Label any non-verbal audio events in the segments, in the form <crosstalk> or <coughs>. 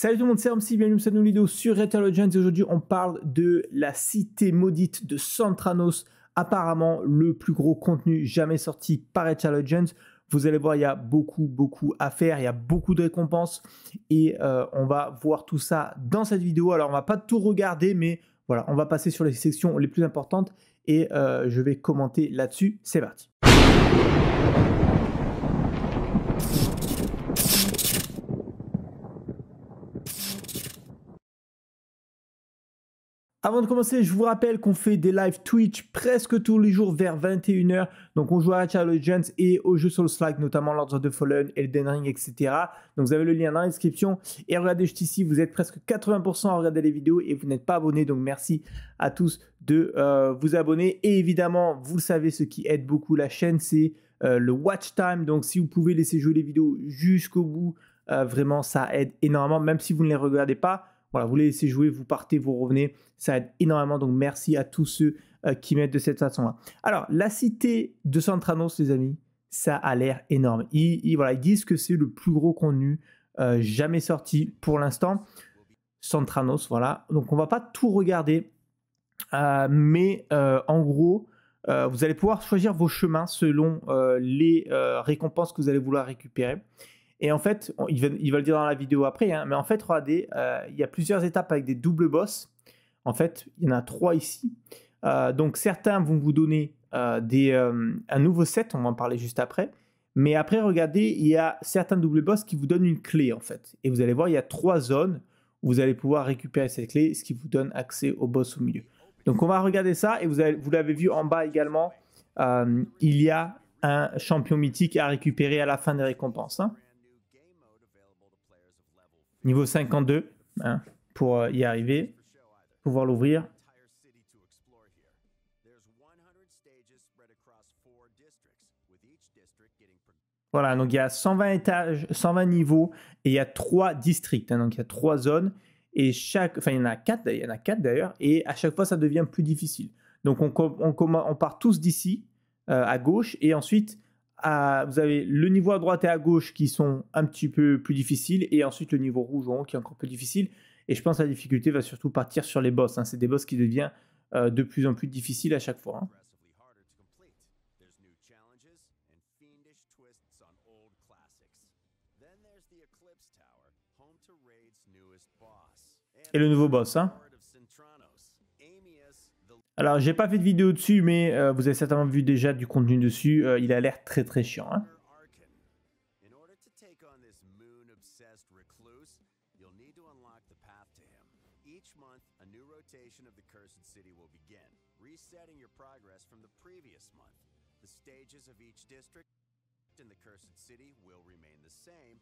Salut tout le monde, c'est Ramsey, bienvenue sur cette nouvelle vidéo sur Retail Legends aujourd'hui on parle de la cité maudite de Santranos, apparemment le plus gros contenu jamais sorti par Retail Legends. Vous allez voir, il y a beaucoup, beaucoup à faire, il y a beaucoup de récompenses et euh, on va voir tout ça dans cette vidéo. Alors on va pas tout regarder, mais voilà, on va passer sur les sections les plus importantes et euh, je vais commenter là-dessus. C'est parti. Avant de commencer, je vous rappelle qu'on fait des lives Twitch presque tous les jours vers 21h. Donc on joue à Charlotte Legends et aux jeux sur le Slack, notamment Lords of the Fallen, Elden Ring, etc. Donc vous avez le lien dans la description. Et regardez juste ici, vous êtes presque 80% à regarder les vidéos et vous n'êtes pas abonné. Donc merci à tous de euh, vous abonner. Et évidemment, vous le savez, ce qui aide beaucoup la chaîne, c'est euh, le watch time. Donc si vous pouvez laisser jouer les vidéos jusqu'au bout, euh, vraiment ça aide énormément, même si vous ne les regardez pas voilà, vous les laissez jouer, vous partez, vous revenez. Ça aide énormément. Donc merci à tous ceux euh, qui mettent de cette façon-là. Alors, la cité de Santranos, les amis, ça a l'air énorme. Ils, voilà, disent que c'est le plus gros contenu euh, jamais sorti pour l'instant. Santranos, voilà. Donc on va pas tout regarder. Euh, mais en gros, vous allez pouvoir choisir vos chemins selon les récompenses que vous allez vouloir récupérer. Et en fait, il, va, le dire dans la vidéo après, hein, mais en fait, regardez, euh, d il y a plusieurs étapes avec des doubles boss. En fait, il y en a trois ici. Euh, donc certains vont vous donner euh, des, un nouveau set, on va en parler juste après. Mais après, regardez, il y a certains doubles boss qui vous donnent une clé en fait. Et vous allez voir, il y a trois zones où vous allez pouvoir récupérer cette clé, ce qui vous donne accès au boss au milieu. Donc on va regarder ça et vous, vous l'avez vu en bas également, il y a un champion mythique à récupérer à la fin des récompenses. Hein. Niveau 52 hein, pour euh, y arriver, pouvoir l'ouvrir. Voilà, donc il y a 120 étages, 120 niveaux et il y a trois districts, hein. donc il y a trois zones et chaque, enfin il y en a quatre, il y en a quatre d'ailleurs et à chaque fois ça devient plus difficile. Donc on, on part tous d'ici euh, à gauche et ensuite vous avez le niveau à droite et à gauche qui sont un petit peu plus difficiles, et ensuite le niveau rouge en haut qui est encore plus difficile. Et je pense la difficulté va surtout partir sur les boss. Hein. C'est des boss qui deviennent euh, de plus en plus difficiles à chaque fois. Et le nouveau boss, hein alors, j'ai pas fait de vidéo dessus mais euh, vous avez certainement vu déjà du contenu dessus, euh, il a l'air très très chiant. In hein. order to take on this moon obsessed recluse, you'll need to unlock the path to him. Each month, a new rotation of the cursed city will begin, resetting your progress from the previous month. The stages of each district in the cursed city will remain the same.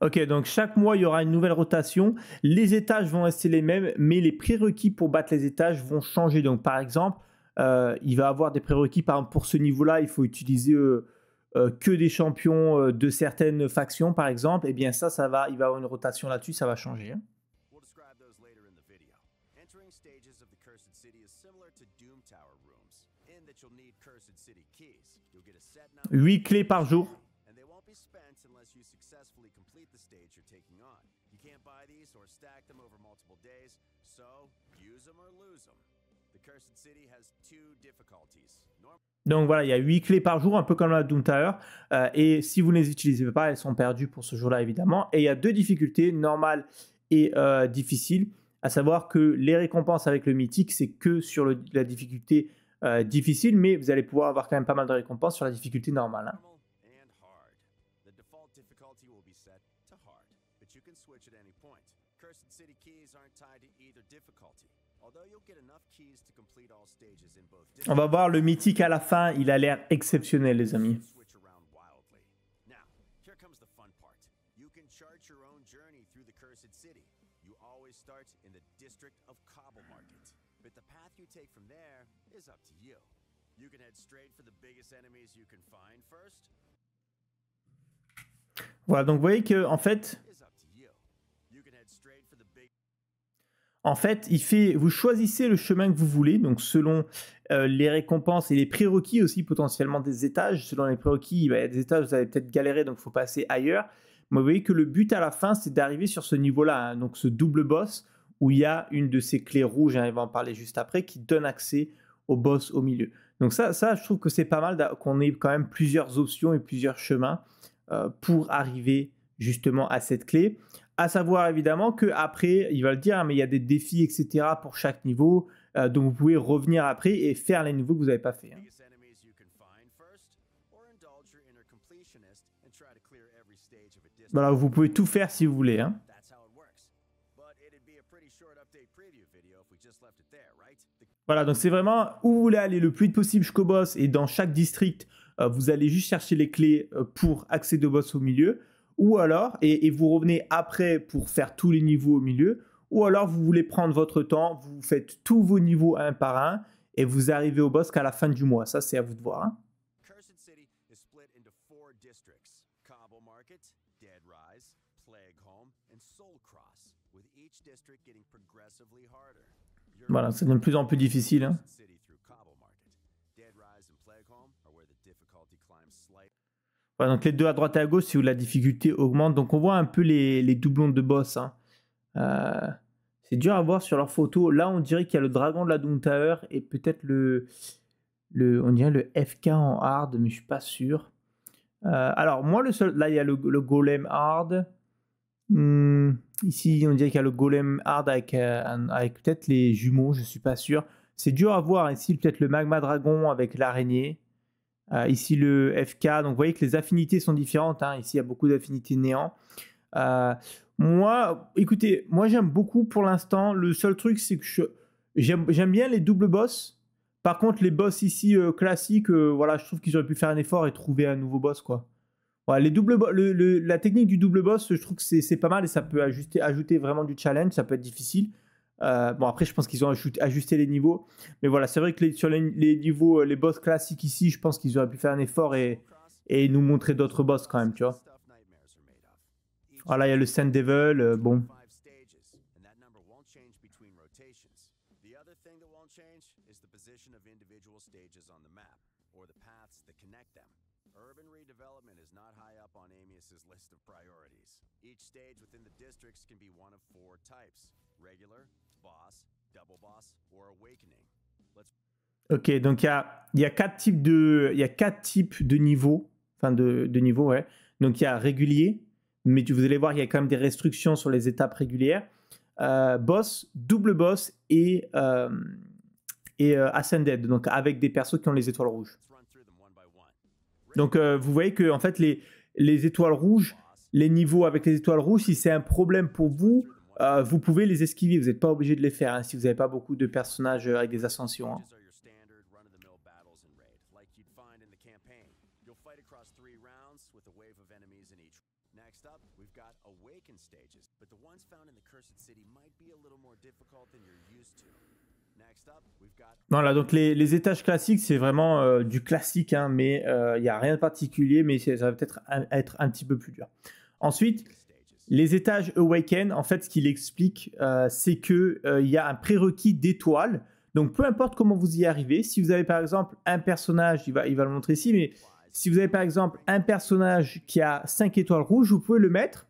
Ok, donc chaque mois, il y aura une nouvelle rotation. Les étages vont rester les mêmes, mais les prérequis pour battre les étages vont changer. Donc, par exemple, euh, il va avoir des prérequis. Par pour ce niveau-là, il faut utiliser euh, euh, que des champions de certaines factions, par exemple. Et eh bien, ça, ça va, il va avoir une rotation là-dessus, ça va changer. Hein. 8 clés par jour. Donc voilà, il y a 8 clés par jour, un peu comme la Doom Tower. Euh, et si vous ne les utilisez pas, elles sont perdues pour ce jour-là, évidemment. Et il y a deux difficultés, normales et euh, difficiles. difficile. À savoir que les récompenses avec le mythique, c'est que sur la difficulté euh, difficile, mais vous allez pouvoir avoir quand même pas mal de récompenses sur la difficulté normale. Hein. On va voir le mythique à la fin, il a l'air exceptionnel les amis. Voilà, donc vous voyez que en fait, en fait, il fait, vous choisissez le chemin que vous voulez, donc selon euh, les récompenses et les prérequis aussi potentiellement des étages. Selon les prérequis, il y a des étages, où vous allez peut-être galérer, donc il faut passer ailleurs. Mais vous voyez que le but à la fin, c'est d'arriver sur ce niveau-là, hein, donc ce double boss où il y a une de ces clés rouges, on va en parler juste après, qui donne accès au boss au milieu. Donc ça, ça, je trouve que c'est pas mal qu'on ait quand même plusieurs options et plusieurs chemins euh, pour arriver justement à cette clé. À savoir évidemment que après, il va le dire, hein, mais il y a des défis, etc. pour chaque niveau. Euh, donc vous pouvez revenir après et faire les niveaux que vous n'avez pas fait. Hein. Voilà, vous pouvez tout faire si vous voulez. Hein. Voilà, donc c'est vraiment où vous voulez aller le plus vite possible jusqu'au boss et dans chaque district, euh, vous allez juste chercher les clés euh, pour accéder au boss au milieu. Ou alors, et, vous revenez après pour faire tous les niveaux au milieu. Ou alors, vous voulez prendre votre temps, vous faites tous vos niveaux un par un et vous arrivez au boss qu'à la fin du mois. Ça, c'est à vous de voir. Voilà, c'est de plus en plus difficile. Hein. donc les deux à droite et à gauche, c'est où la difficulté augmente. Donc on voit un peu les, les doublons de boss. Hein. Euh, c'est dur à voir sur leur photo. Là, on dirait qu'il y a le dragon de la Doom Tower et peut-être le, le, on dirait le FK en hard, mais je suis pas sûr. Euh, alors moi, le seul, là, il y a le, le golem hard. Hmm. Ici, on dirait qu'il y a le golem hard avec, euh, peut-être les jumeaux, je ne suis pas sûr. C'est dur à voir. Ici, peut-être le magma dragon avec l'araignée. Euh, ici, le FK. Donc, vous voyez que les affinités sont différentes. Hein. Ici, il y a beaucoup d'affinités néant. Euh, moi, écoutez, moi, j'aime beaucoup pour l'instant. Le seul truc, c'est que j'aime bien les doubles boss. Par contre, les boss ici classiques, voilà, je trouve qu'ils auraient pu faire un effort et trouver un nouveau boss, quoi les double le, la technique du double boss, je trouve que c'est pas mal et ça peut ajuster, ajouter vraiment du challenge, ça peut être difficile. Euh, bon, après, je pense qu'ils ont ajusté, ajusté, les niveaux. Mais voilà, c'est vrai que sur les, les, niveaux, euh, les boss classiques ici, je pense qu'ils auraient pu faire un effort et, et nous montrer d'autres boss quand même, tu vois. Voilà, ah, il y a le Sand Devil, euh, bon. Urban redevelopment is not high up on Amias's list of priorities. Each stage within the districts can be one of four types. Regular, boss, double boss, or awakening. Let's... Ok, donc il y a, y a, quatre types de, il y a quatre types de niveaux, enfin de, de niveaux, ouais. Donc il y a régulier, mais vous allez voir, il y a quand même des restrictions sur les étapes régulières. Euh, boss, double boss et, euh, et euh, Ascended, donc avec des persos qui ont les étoiles rouges. Donc euh, vous voyez que en fait les, les étoiles rouges, les niveaux avec les étoiles rouges, si c'est un problème pour vous, euh, vous pouvez les esquiver. Vous n'êtes pas obligé de les faire hein, si vous n'avez pas beaucoup de personnages euh, avec des ascensions. Hein. stages, but the ones found in the Cursed City might be a little more difficult than you're used to. Voilà, donc les, étages classiques, c'est vraiment euh, du classique, hein, mais euh, il n'y a rien de particulier, mais ça va peut-être être un petit peu plus dur. Ensuite, les étages Awaken, en fait, ce qu'il explique, euh, c'est qu'il y a un prérequis d'étoiles. Donc, peu importe comment vous y arrivez, si vous avez par exemple un personnage, il va, il va le montrer ici, mais si vous avez par exemple un personnage qui a 5 étoiles rouges, vous pouvez le mettre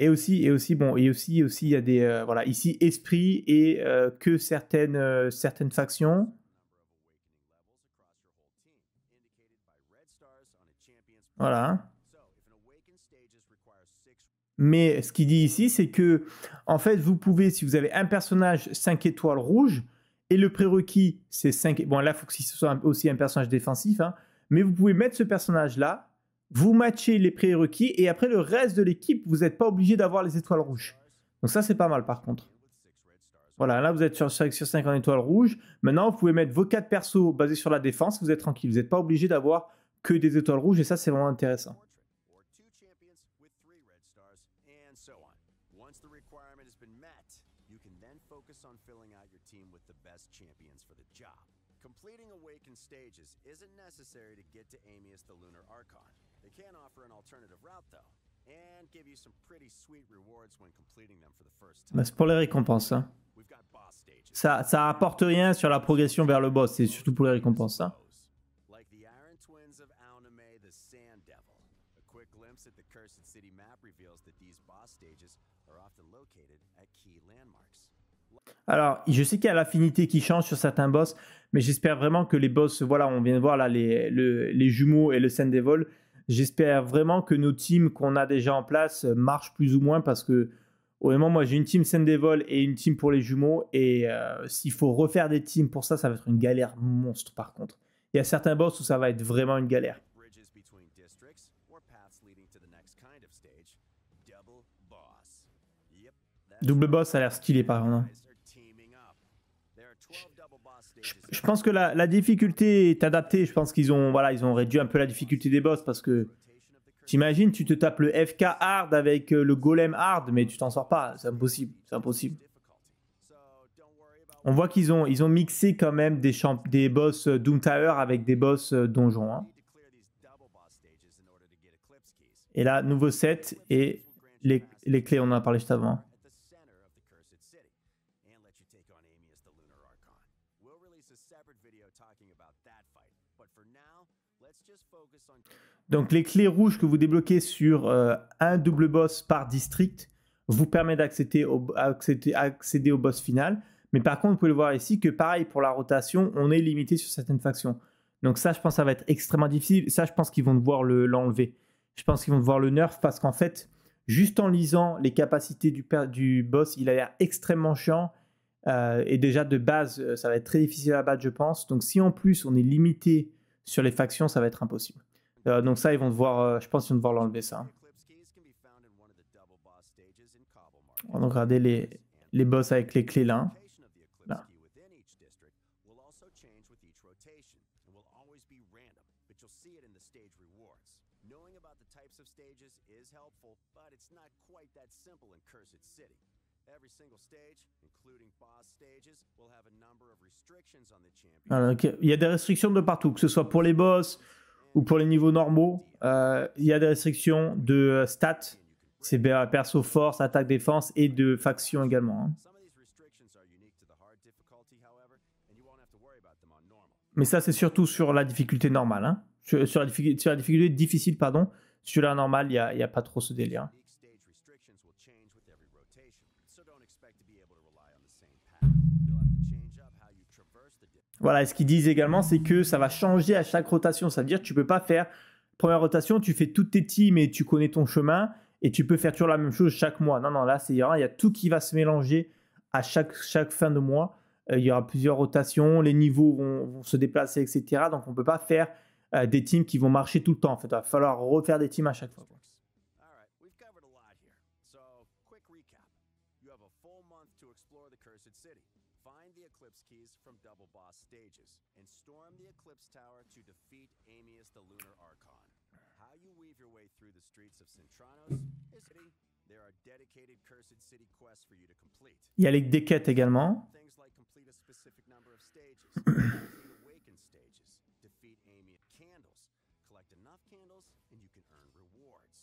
et aussi, et aussi, bon, et aussi, aussi, il y a des, euh, voilà, ici, esprit et euh, que certaines, euh, certaines factions. Voilà. Mais ce qu'il dit ici, c'est que, en fait, vous pouvez, si vous avez un personnage 5 étoiles rouges, et le prérequis, c'est 5... Bon, là, il faut que ce soit aussi un personnage défensif, hein, mais vous pouvez mettre ce personnage-là, vous matchez les prérequis et après le reste de l'équipe, vous n'êtes pas obligé d'avoir les étoiles rouges. Donc ça, c'est pas mal par contre. Voilà, là vous êtes sur, sur 5 en étoiles rouges. Maintenant, vous pouvez mettre vos 4 persos basés sur la défense, vous êtes tranquille. Vous n'êtes pas obligé d'avoir que des étoiles rouges et ça, c'est vraiment intéressant. Completing stages Lunar They route, for the bah, pour les récompenses. Hein. Ça, ça apporte rien sur la progression vers le boss, c'est surtout pour les récompenses. Hein. Alors, je sais qu'il y a l'affinité qui change sur certains boss, mais j'espère vraiment que les boss, voilà, on vient de voir là les, les jumeaux et le Sand Devil, J'espère vraiment que nos teams qu'on a déjà en place euh, marchent plus ou moins parce que, honnêtement, moi j'ai une team vols et une team pour les jumeaux. Et euh, s'il faut refaire des teams pour ça, ça va être une galère monstre par contre. Il y a certains boss où ça va être vraiment une galère. Double boss, ça a l'air stylé par contre je, pense que la, difficulté est adaptée. Je pense qu'ils ont, voilà, ils ont réduit un peu la difficulté des boss parce que t'imagines, tu te tapes le FK hard avec euh, le golem hard, mais tu t'en sors pas. C'est impossible. C'est impossible. On voit qu'ils ont, ils ont mixé quand même des, des boss euh, Doom Tower avec des boss euh, donjons. Hein. Et là, nouveau set et les, les clés, on en a parlé juste avant. Hein. Donc les clés rouges que vous débloquez sur euh, un double boss par district vous permet d'accéder au, accéder, au boss final. Mais par contre, vous pouvez le voir ici que pareil pour la rotation, on est limité sur certaines factions. Donc ça, je pense que ça va être extrêmement difficile. Ça, je pense qu'ils vont devoir l'enlever. je pense qu'ils vont devoir le nerf parce qu'en fait, juste en lisant les capacités du, boss, il a l'air extrêmement chiant. Euh, et déjà de base, euh, ça va être très difficile à battre, je pense. Donc si en plus on est limité sur les factions, ça va être impossible. Euh, donc ça, ils vont devoir, euh, je pense, qu'ils vont devoir l'enlever ça. On va regarder les, les boss avec les clés là. Il y a des restrictions de partout, que ce soit pour les boss, ou pour les niveaux normaux, euh, il y a des restrictions de euh, stats. C'est perso force, attaque défense et de faction également. Mais ça, c'est surtout sur la difficulté normale. Hein. Sur, la, difficulté difficile, pardon. Sur la normale, il n'y a, a, pas trop ce délire. Voilà, ce qu'ils disent également, c'est que ça va changer à chaque rotation. Ça veut dire que tu peux pas faire première rotation, tu fais toutes tes teams et tu connais ton chemin et tu peux faire toujours la même chose chaque mois. Non, non, là, il y, il y a tout qui va se mélanger à chaque, chaque fin de mois. Euh, il y aura plusieurs rotations, les niveaux vont, se déplacer, etc. Donc, on ne peut pas faire euh, des teams qui vont marcher tout le temps. En fait, il va falloir refaire des teams à chaque fois. stages and storm the Eclipse Tower to defeat Amius the Lunar Archon. How you weave your way through the streets of Centranos is city. There are dedicated cursed city quests for you to complete. Il y a les des quêtes également. Things like complete a specific number of stages, <coughs> awaken stages, defeat Amius candles, collect enough candles and you can earn rewards.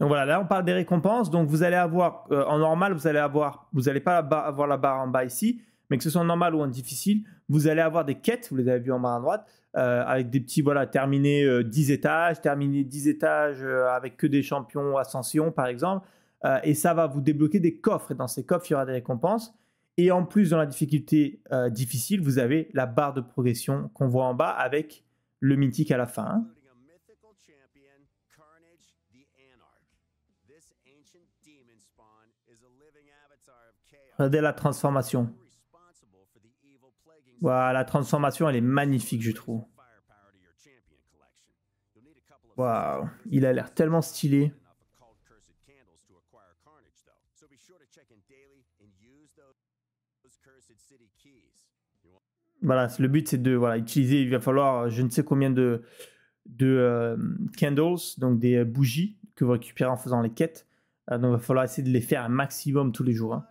Donc voilà, là on parle des récompenses. Donc vous allez avoir euh, en normal, vous allez avoir, vous n'allez pas avoir la barre en bas ici, mais que ce soit en normal ou en difficile, vous allez avoir des quêtes, vous les avez vues en bas à droite, euh, avec des petits, voilà, terminer 10 euh, étages, terminer 10 étages avec que des champions ascension par exemple, et ça va vous débloquer des coffres, et dans ces coffres il y aura des récompenses. Et en plus, dans la difficulté difficile, vous avez la barre de progression qu'on voit en bas avec le mythique à la fin. Hein. Regardez la transformation. Voilà, la transformation, elle est magnifique, je trouve. Waouh, il a l'air tellement stylé. Voilà, le but c'est de voilà, utiliser, il va falloir je ne sais combien de, de euh, candles, donc des euh, bougies que vous récupérez en faisant les quêtes. Euh, donc il va falloir essayer de les faire un maximum tous les jours. Hein.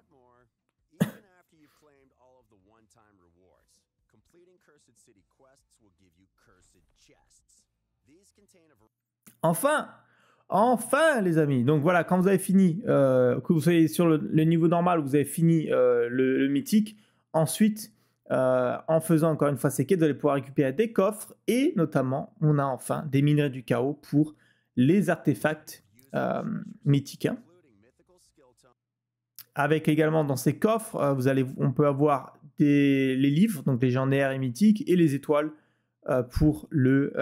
Enfin Enfin, les amis. Donc voilà, quand vous avez fini, que vous soyez sur le, niveau normal, vous avez fini le, mythique. Ensuite, euh, en faisant encore une fois ces quêtes, vous allez pouvoir récupérer des coffres et notamment, on a enfin des minerais du chaos pour les artefacts euh, mythiques. Hein. Avec également dans ces coffres, euh, vous allez, on peut avoir des, les livres, donc les légendaires et mythiques, et les étoiles pour le,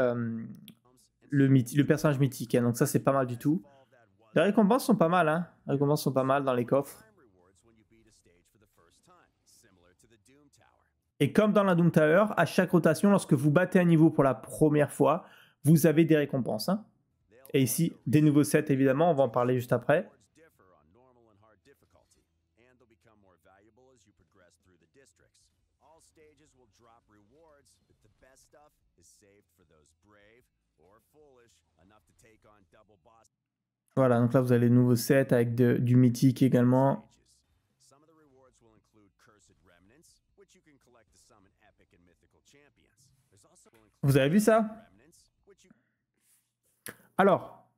le, personnage mythique. Hein. Donc ça, c'est pas mal du tout. Les récompenses sont pas mal. Hein. Les récompenses sont pas mal dans les coffres. Et comme dans la Doom Tower, à chaque rotation, lorsque vous battez un niveau pour la première fois, vous avez des récompenses. Hein. et ici, des nouveaux sets évidemment, on va en parler juste après. Voilà, donc là vous avez les nouveaux sets avec du mythique également. Vous avez vu ça Alors,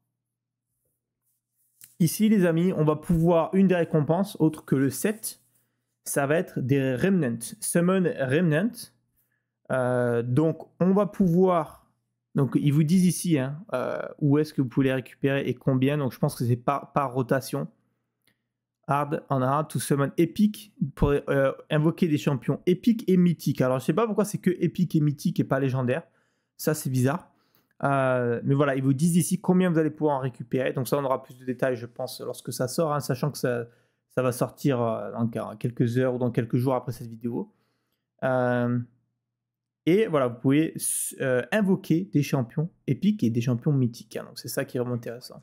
ici les amis, on va pouvoir, une des récompenses, autre que le set ça va être des Remnants, Summon Remnants. Euh, donc on va pouvoir, donc ils vous disent ici hein, euh, où est-ce que vous pouvez les récupérer et combien, donc je pense que c'est par, par rotation. Hard on hard to summon épique pour euh, invoquer des champions épiques et mythiques. Alors je sais pas pourquoi c'est que épique et mythique et pas légendaire. Ça, c'est bizarre. Euh, mais voilà, ils vous disent ici combien vous allez pouvoir en récupérer. Donc ça, on aura plus de détails, je pense, lorsque ça sort, hein, sachant que ça, va sortir euh, dans quelques heures ou dans quelques jours après cette vidéo. Euh, et voilà, vous pouvez invoquer des champions épiques et des champions mythiques. Hein. donc c'est ça qui est vraiment intéressant.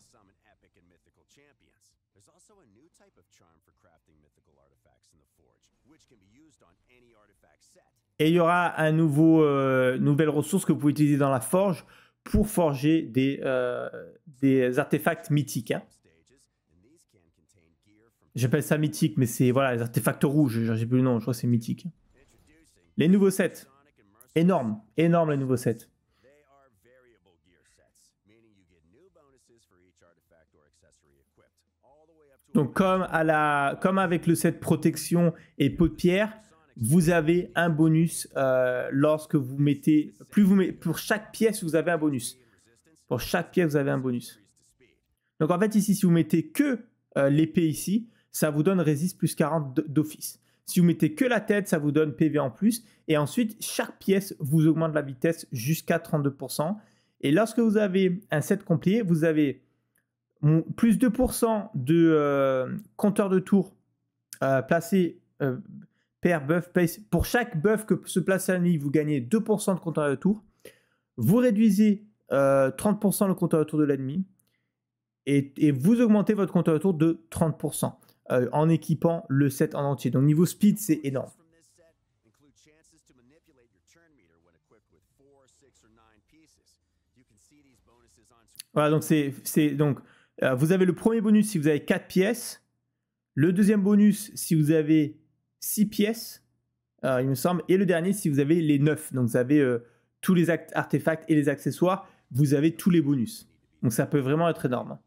Et il y aura un nouveau, euh, nouvelle ressource que vous pouvez utiliser dans la forge pour forger des, euh, des artefacts mythiques. Hein. J'appelle ça mythique, mais c'est voilà les artefacts rouges. J'ai plus le nom, je crois que c'est mythique. Les nouveaux sets, énorme, énorme les nouveaux sets. Donc comme à la, comme avec le set protection et peau de pierre, vous avez un bonus euh, lorsque vous mettez, plus vous pour chaque pièce, vous avez un bonus. Pour chaque pièce, vous avez un bonus. Donc en fait, ici, si vous mettez que euh, l'épée ici, ça vous donne résiste plus 40 d'office. Si vous mettez que la tête, ça vous donne PV en plus. Et ensuite, chaque pièce vous augmente la vitesse jusqu'à 32%. Et lorsque vous avez un set complet, vous avez plus 2% de euh, compteur de tour placé bœuf, pour chaque buff que se place à vous gagnez 2% de compteur à retour. Vous réduisez 30% euh, le compteur à retour de l'ennemi. Et, et, vous augmentez votre compteur à retour de 30% euh, en équipant le set en entier. Donc niveau speed, c'est énorme. Voilà, donc c'est donc euh, vous avez le premier bonus si vous avez 4 pièces, le deuxième bonus si vous avez 6 pièces, euh, il me semble, et le dernier si vous avez les 9. Donc vous avez euh, tous les artefacts et les accessoires, vous avez tous les bonus. Donc ça peut vraiment être énorme.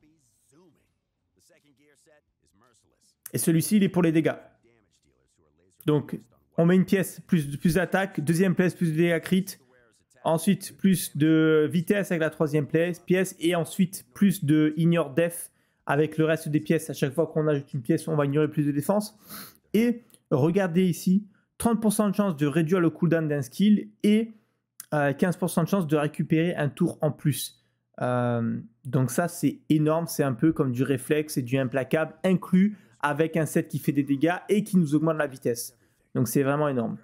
Et celui-ci, il est pour les dégâts. Donc, on met une pièce, plus, plus d'attaque, deuxième pièce, plus de dégâts crit. Ensuite, plus de vitesse avec la troisième pièce. Et ensuite, plus de ignore def avec le reste des pièces. À chaque fois qu'on ajoute une pièce, on va ignorer plus de défense. Et regardez ici, 30% de chance de réduire le cooldown d'un skill et 15% euh, de chance de récupérer un tour en plus. Euh, donc ça, c'est énorme, c'est un peu comme du réflexe et du implacable inclus avec un set qui fait des dégâts et qui nous augmente la vitesse. Donc c'est vraiment énorme.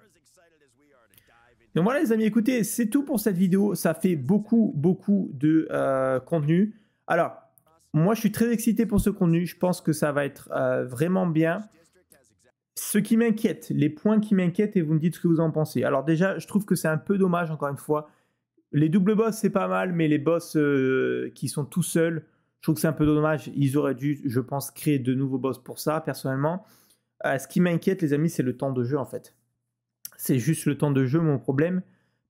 Donc voilà les amis, écoutez, c'est tout pour cette vidéo. Ça fait beaucoup, beaucoup de euh, contenu. Alors, moi je suis très excité pour ce contenu. Je pense que ça va être vraiment bien ce qui m'inquiète, les points qui m'inquiètent, et vous me dites ce que vous en pensez. Alors déjà, je trouve que c'est un peu dommage, encore une fois. Les doubles boss, c'est pas mal, mais les boss euh, qui sont tout seuls, je trouve que c'est un peu dommage. Ils auraient dû, je pense, créer de nouveaux boss pour ça, personnellement. Euh, ce qui m'inquiète, les amis, c'est le temps de jeu, en fait. C'est juste le temps de jeu, mon problème.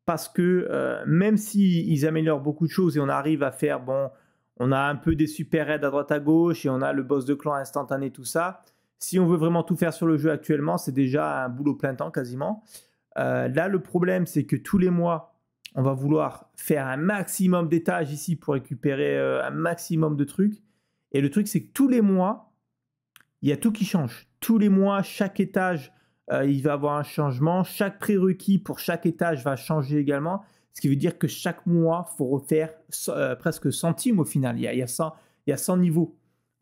Parce que euh, même s'ils ils améliorent beaucoup de choses et on arrive à faire, bon, on a un peu des super aides à droite à gauche et on a le boss de clan instantané, tout ça, si on veut vraiment tout faire sur le jeu actuellement, c'est déjà un boulot plein temps quasiment. Euh, là, le problème, c'est que tous les mois, on va vouloir faire un maximum d'étages ici pour récupérer euh, un maximum de trucs. Et le truc, c'est que tous les mois, il y a tout qui change. Tous les mois, chaque étage, euh, il va avoir un changement. Chaque prérequis pour chaque étage va changer également. Ce qui veut dire que chaque mois, il faut refaire presque 100 centimes au final. il y a 100 niveaux.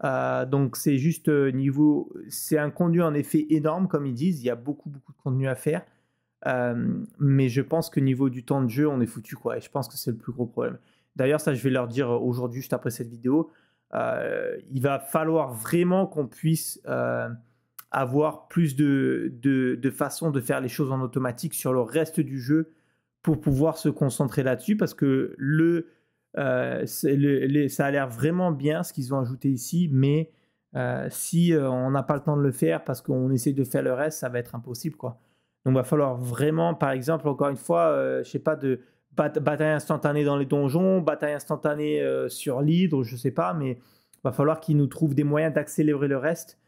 Euh, donc c'est juste euh, niveau, c'est un contenu en effet énorme comme ils disent, il y a beaucoup beaucoup de contenu à faire, euh, mais je pense que niveau du temps de jeu on est foutu quoi, et je pense que c'est le plus gros problème. D'ailleurs ça je vais leur dire aujourd'hui juste après cette vidéo, il va falloir vraiment qu'on puisse avoir plus de, de, de façons de faire les choses en automatique sur le reste du jeu pour pouvoir se concentrer là-dessus parce que le euh, ça a l'air vraiment bien ce qu'ils ont ajouté ici, mais euh, si euh, on n'a pas le temps de le faire parce qu'on essaie de faire le reste, ça va être impossible. Quoi. Donc il va falloir vraiment, par exemple, encore une fois, je sais pas, de bataille instantanée dans les donjons, bataille instantanée sur l'hydre, je sais pas, mais il va falloir qu'ils nous trouvent des moyens d'accélérer le reste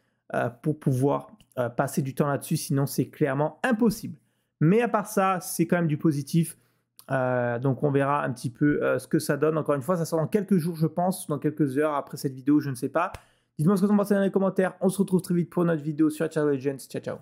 pour pouvoir passer du temps là-dessus, sinon c'est clairement impossible. Mais à part ça, c'est quand même du positif. Euh, donc on verra un petit peu euh, ce que ça donne. Encore une fois, ça sort dans quelques jours, je pense, dans quelques heures après cette vidéo, je ne sais pas. Dites-moi ce que vous en pensez dans les commentaires. On se retrouve très vite pour notre vidéo sur Channel Legends. Ciao, ciao.